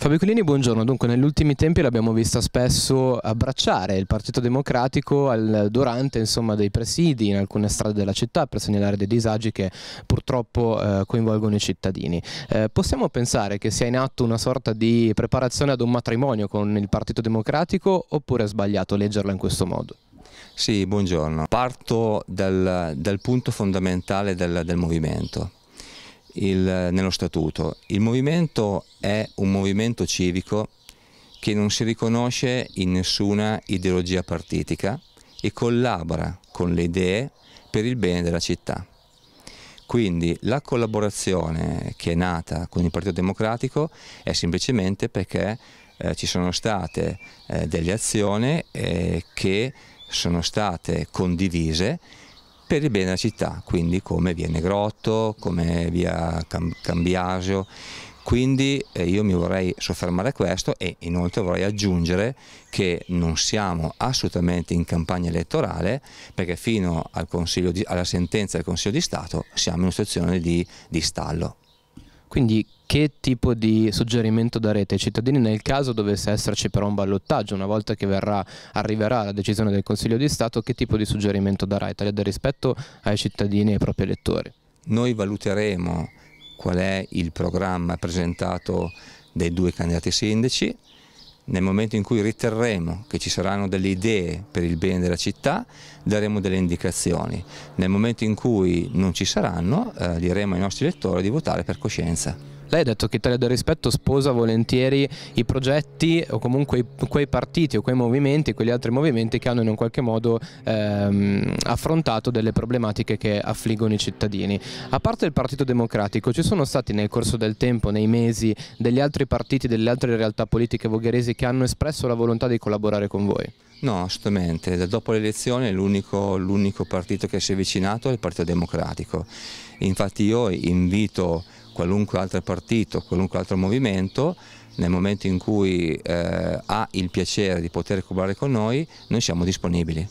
Fabio Colini, buongiorno. Dunque, negli ultimi tempi l'abbiamo vista spesso abbracciare il Partito Democratico al, durante insomma, dei presidi in alcune strade della città per segnalare dei disagi che purtroppo eh, coinvolgono i cittadini. Eh, possiamo pensare che sia in atto una sorta di preparazione ad un matrimonio con il Partito Democratico oppure è sbagliato leggerla in questo modo? Sì, buongiorno. Parto dal, dal punto fondamentale del, del movimento il, nello statuto. Il movimento è un movimento civico che non si riconosce in nessuna ideologia partitica e collabora con le idee per il bene della città. Quindi la collaborazione che è nata con il Partito Democratico è semplicemente perché eh, ci sono state eh, delle azioni eh, che sono state condivise per il bene della città, quindi come viene Grotto, come via Cam Cambiasio. Quindi eh, io mi vorrei soffermare a questo e inoltre vorrei aggiungere che non siamo assolutamente in campagna elettorale perché fino al di, alla sentenza del Consiglio di Stato siamo in una situazione di, di stallo. Quindi che tipo di suggerimento darete ai cittadini nel caso dovesse esserci però un ballottaggio, una volta che verrà, arriverà la decisione del Consiglio di Stato, che tipo di suggerimento darà Italia del rispetto ai cittadini e ai propri elettori? Noi valuteremo qual è il programma presentato dai due candidati sindaci, nel momento in cui riterremo che ci saranno delle idee per il bene della città, daremo delle indicazioni. Nel momento in cui non ci saranno, eh, diremo ai nostri elettori di votare per coscienza. Lei ha detto che Italia del Rispetto sposa volentieri i progetti o comunque quei partiti o quei movimenti, quegli altri movimenti che hanno in un qualche modo ehm, affrontato delle problematiche che affliggono i cittadini. A parte il Partito Democratico, ci sono stati nel corso del tempo, nei mesi, degli altri partiti, delle altre realtà politiche vogheresi che hanno espresso la volontà di collaborare con voi. No, assolutamente. Dopo l'elezione l'unico partito che si è avvicinato è il Partito Democratico. Infatti io invito qualunque altro partito, qualunque altro movimento, nel momento in cui eh, ha il piacere di poter collaborare con noi, noi siamo disponibili.